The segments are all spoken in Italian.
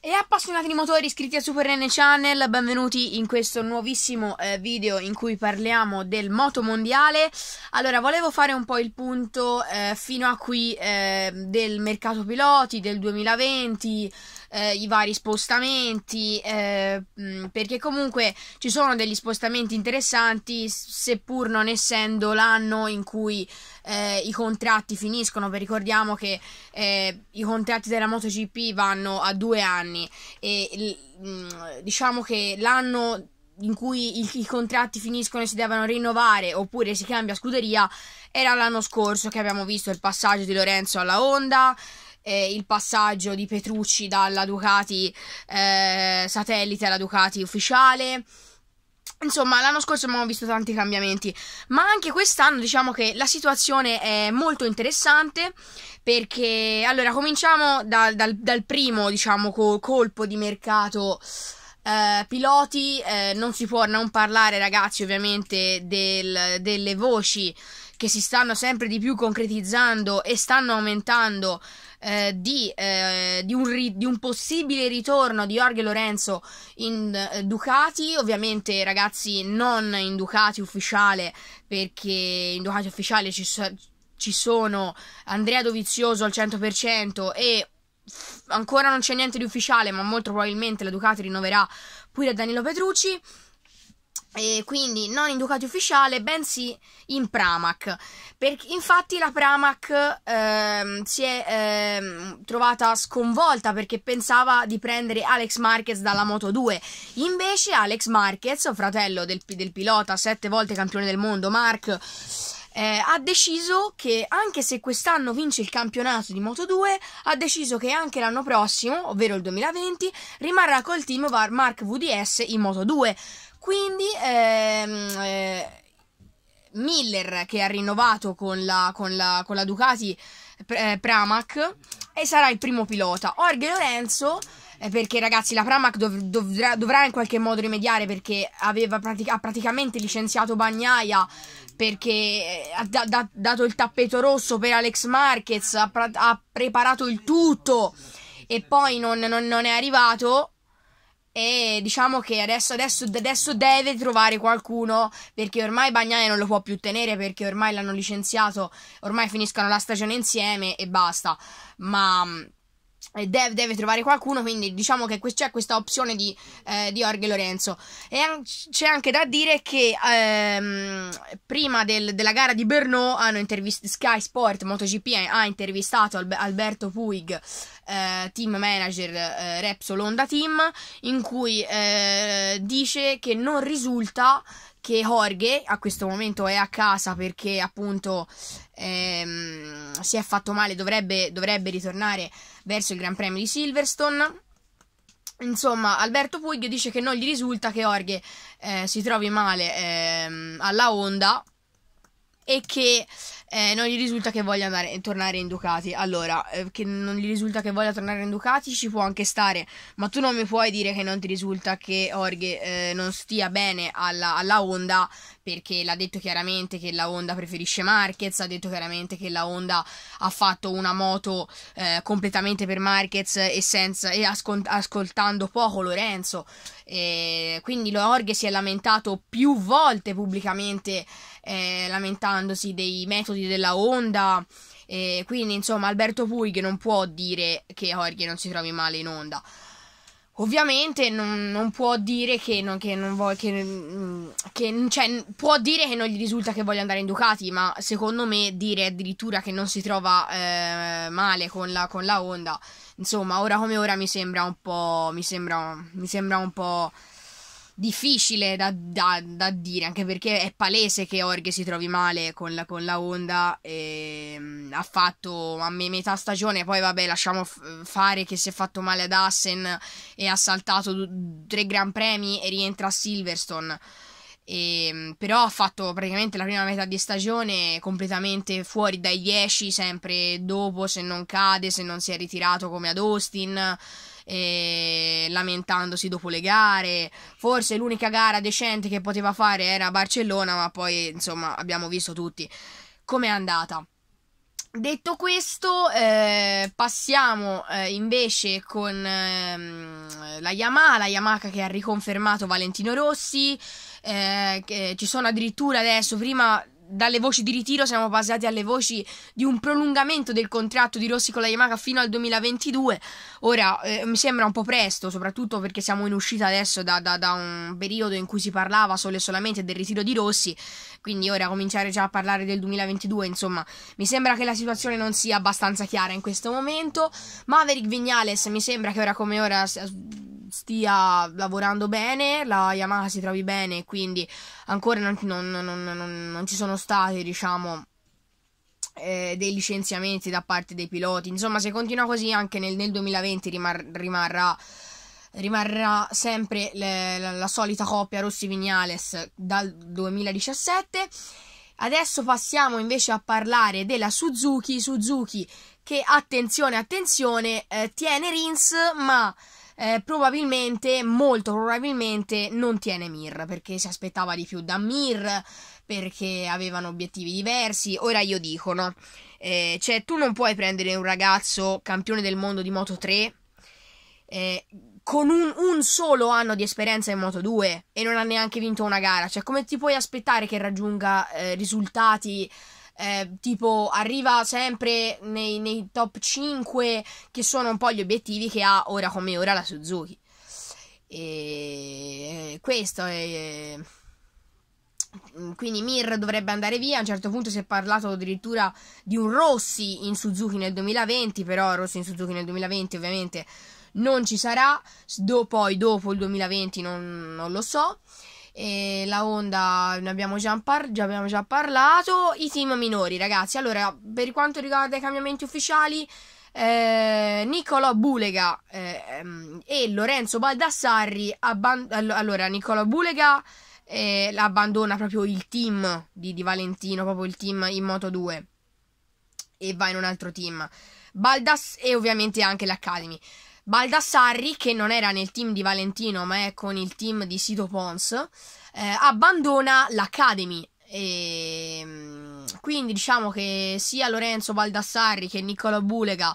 E appassionati di motori iscritti a Super N Channel, benvenuti in questo nuovissimo eh, video in cui parliamo del moto mondiale. Allora, volevo fare un po' il punto eh, fino a qui eh, del mercato piloti del 2020, eh, i vari spostamenti, eh, mm, perché comunque ci sono degli spostamenti interessanti, seppur non essendo l'anno in cui eh, i contratti finiscono. Vi ricordiamo che eh, i contratti della MotoGP vanno a due anni e mm, diciamo che l'anno in cui i, i, contratti finiscono e si devono rinnovare oppure si cambia scuderia era l'anno scorso che abbiamo visto il passaggio di Lorenzo alla Honda eh, il passaggio di Petrucci dalla Ducati eh, satellite alla Ducati ufficiale. Insomma, l'anno scorso abbiamo visto tanti cambiamenti, ma anche quest'anno diciamo che la situazione è molto interessante perché, allora, cominciamo dal, dal, dal primo, diciamo, col, colpo di mercato Uh, piloti, uh, non si può non parlare ragazzi ovviamente del, delle voci che si stanno sempre di più concretizzando e stanno aumentando eh, di, eh, di, un ri- di, un possibile ritorno di Jorge Lorenzo in eh, Ducati, ovviamente ragazzi non in Ducati ufficiale perché in Ducati ufficiale ci, so- ci sono Andrea Dovizioso al 100% e ancora non c'è niente di ufficiale, ma molto probabilmente la Ducati rinnoverà pure Danilo Petrucci. E quindi non in Ducati ufficiale, bensì in Pramac. Per, infatti la Pramac ehm, si è ehm, trovata sconvolta perché pensava di prendere Alex Marquez dalla Moto 2. Invece Alex Marquez, fratello del, del pilota, sette volte campione del mondo, Mark, eh, ha deciso che anche se quest'anno vince il campionato di Moto 2, ha deciso che anche l'anno prossimo, ovvero il 2020, rimarrà col team Mark VDS in Moto 2 quindi ehm, eh, Miller che ha rinnovato con la, con la, con la Ducati eh, eh Pramac e sarà il primo pilota. Orge Lorenzo eh, perché ragazzi la Pramac dov dovrà, dovrà, in qualche modo rimediare perché aveva pratic ha praticamente licenziato Bagnaia perché eh, ha da da dato il tappeto rosso per Alex Marquez, ha, ha preparato il tutto e poi non, non, non è arrivato e diciamo che adesso, adesso, adesso deve trovare qualcuno perché ormai Bagnai non lo può più tenere perché ormai l'hanno licenziato, ormai finiscono la stagione insieme e basta. Ma mm, Deve, deve, trovare qualcuno, quindi diciamo che c'è questa opzione di, eh, di Orge Lorenzo. E c'è anche da dire che ehm, prima del, della gara di Brno hanno intervistato Sky Sport MotoGP eh, ha intervistato Alberto Puig, eh, team manager eh, Repsol Honda Team, in cui eh, dice che non risulta che Jorge a questo momento è a casa perché appunto ehm, si è fatto male, dovrebbe, dovrebbe ritornare verso il Gran Premio di Silverstone Insomma, Alberto Puglio dice che non gli risulta che Orghe eh, si trovi male eh, alla Honda e che eh, non gli risulta che voglia andare, tornare in Ducati. Allora, eh, che non gli risulta che voglia tornare in Ducati ci può anche stare, ma tu non mi puoi dire che non ti risulta che Orghe eh, non stia bene alla, alla Honda perché l'ha detto chiaramente che la Honda preferisce Marquez, ha detto chiaramente che la Honda ha fatto una moto eh, completamente per Marquez e, senza, e ascol- ascoltando poco Lorenzo. E quindi Lorghe si è lamentato più volte pubblicamente, eh, lamentandosi dei metodi della Honda. E quindi insomma Alberto Puig non può dire che Jorge non si trovi male in Honda. Ovviamente non, non può dire che non, che non vuole. Che, mm, che, mm, cioè, può dire che non gli risulta che voglia andare in Ducati, ma secondo me dire addirittura che non si trova eh, male con la, con la Honda. Insomma, ora come ora mi sembra un po'. Mi sembra, mi sembra un po' difficile da, da, da, dire, anche perché è palese che Orghe si trovi male con la, con la Honda. E, ehm, ha fatto a me, metà stagione, poi vabbè, lasciamo f- fare che si è fatto male ad Assen e ha saltato d- tre gran premi e rientra a Silverstone. E, ehm, però ha fatto praticamente la prima metà di stagione completamente fuori dai 10, sempre dopo se non cade, se non si è ritirato come ad Austin eh, lamentandosi dopo le gare. Forse l'unica gara decente che poteva fare era Barcellona, ma poi insomma abbiamo visto tutti com'è andata. Detto questo, eh, passiamo eh, invece con ehm, la Yamaha, la Yamaha che ha riconfermato Valentino Rossi. Eh, ci sono addirittura adesso, prima dalle voci di ritiro siamo passati alle voci di un prolungamento del contratto di Rossi con la Yamaha fino al 2022. Ora eh, mi sembra un po' presto, soprattutto perché siamo in uscita adesso da, da, da, un periodo in cui si parlava solo e solamente del ritiro di Rossi, quindi ora cominciare già a parlare del 2022, insomma, mi sembra che la situazione non sia abbastanza chiara in questo momento. Maverick Vignales mi sembra che ora come ora stia lavorando bene, la Yamaha si trovi bene, quindi ancora non, non, non, non ci sono stati, diciamo, eh, dei licenziamenti da parte dei piloti. Insomma, se continua così anche nel, nel 2020 rimar, rimarrà rimarrà sempre le, la, la, solita coppia Rossi Vignales dal 2017. Adesso passiamo invece a parlare della Suzuki. Suzuki che attenzione, attenzione, eh, tiene Rins, ma eh, probabilmente, molto probabilmente, non tiene Mir perché si aspettava di più da Mir perché avevano obiettivi diversi. Ora io dico, no? Eh, cioè, tu non puoi prendere un ragazzo campione del mondo di Moto 3 eh, con un, un, solo anno di esperienza in Moto 2 e non ha neanche vinto una gara. Cioè, come ti puoi aspettare che raggiunga eh, risultati eh, tipo arriva sempre nei, nei top 5 che sono un po' gli obiettivi che ha ora come ora la Suzuki. E questo è eh, quindi Mir dovrebbe andare via. A un certo punto si è parlato addirittura di un Rossi in Suzuki nel 2020, però Rossi in Suzuki nel 2020 ovviamente non ci sarà, Do, poi dopo il 2020 non, non lo so. E la Honda ne abbiamo già, par- già abbiamo già parlato. I team minori, ragazzi. Allora, per quanto riguarda i cambiamenti ufficiali, eh, Nicolò Bulega eh, e Lorenzo Baldassarri. Abban- allora, Nicolò Bulega eh, abbandona proprio il team di, di Valentino, proprio il team in Moto 2 e va in un altro team. Baldas e ovviamente anche l'Academy. Baldassarri, che non era nel team di Valentino ma è con il team di Sito Pons, eh, abbandona l'Academy. E, ehm, quindi diciamo che sia Lorenzo Baldassarri che Nicola Bulega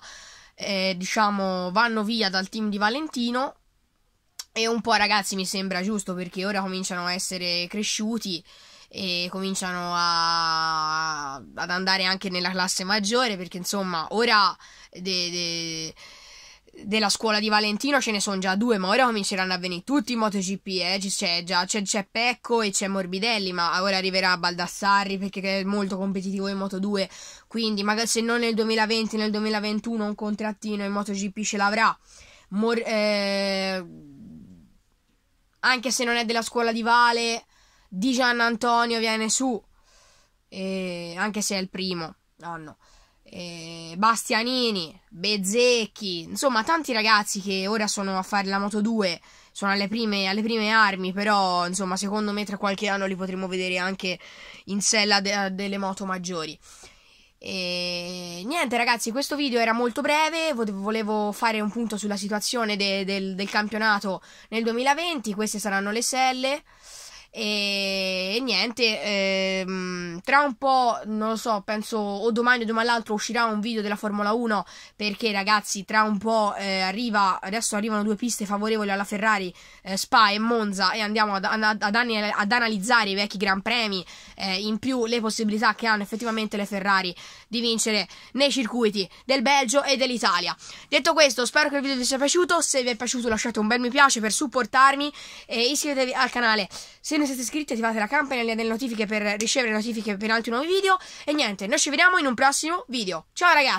eh, diciamo, vanno via dal team di Valentino. E un po' ragazzi mi sembra giusto perché ora cominciano a essere cresciuti e cominciano a, ad andare anche nella classe maggiore perché insomma ora... De, de, della scuola di Valentino ce ne sono già due, ma ora cominceranno a venire tutti i MotoGP, eh? c'è già, c'è, c'è, Pecco e c'è Morbidelli, ma ora arriverà Baldassarri perché è molto competitivo in Moto2, quindi magari se non nel 2020, nel 2021 un contrattino in MotoGP ce l'avrà, Mor- eh... anche se non è della scuola di Vale, Di Gian Antonio viene su, eh... anche se è il primo, no no eh, Bastianini, Bezzecchi, insomma tanti ragazzi che ora sono a fare la Moto 2, sono alle prime, alle prime armi, però insomma secondo me tra qualche anno li potremo vedere anche in sella de- delle moto maggiori. E niente ragazzi, questo video era molto breve, volevo fare un punto sulla situazione de- del-, del campionato nel 2020, queste saranno le selle e, e niente. Ehm tra un po', non lo so, penso o domani o domani l'altro uscirà un video della Formula 1 perché ragazzi, tra un po' eh, arriva, adesso arrivano due piste favorevoli alla Ferrari, eh, Spa e Monza e andiamo ad, ad, ad, ad analizzare i vecchi Gran Premi, eh, in più le possibilità che hanno effettivamente le Ferrari di vincere nei circuiti del Belgio e dell'Italia. Detto questo, spero che il video vi sia piaciuto, se vi è piaciuto lasciate un bel mi piace per supportarmi e iscrivetevi al canale. Se non siete iscritti attivate la campanella delle notifiche per ricevere notifiche per altri nuovi video. E niente, noi ci vediamo in un prossimo video. Ciao ragazzi!